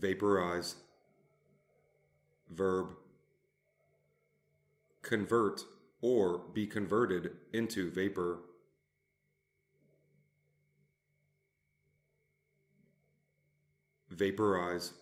vaporize, verb, convert or be converted into vapor. Vaporize.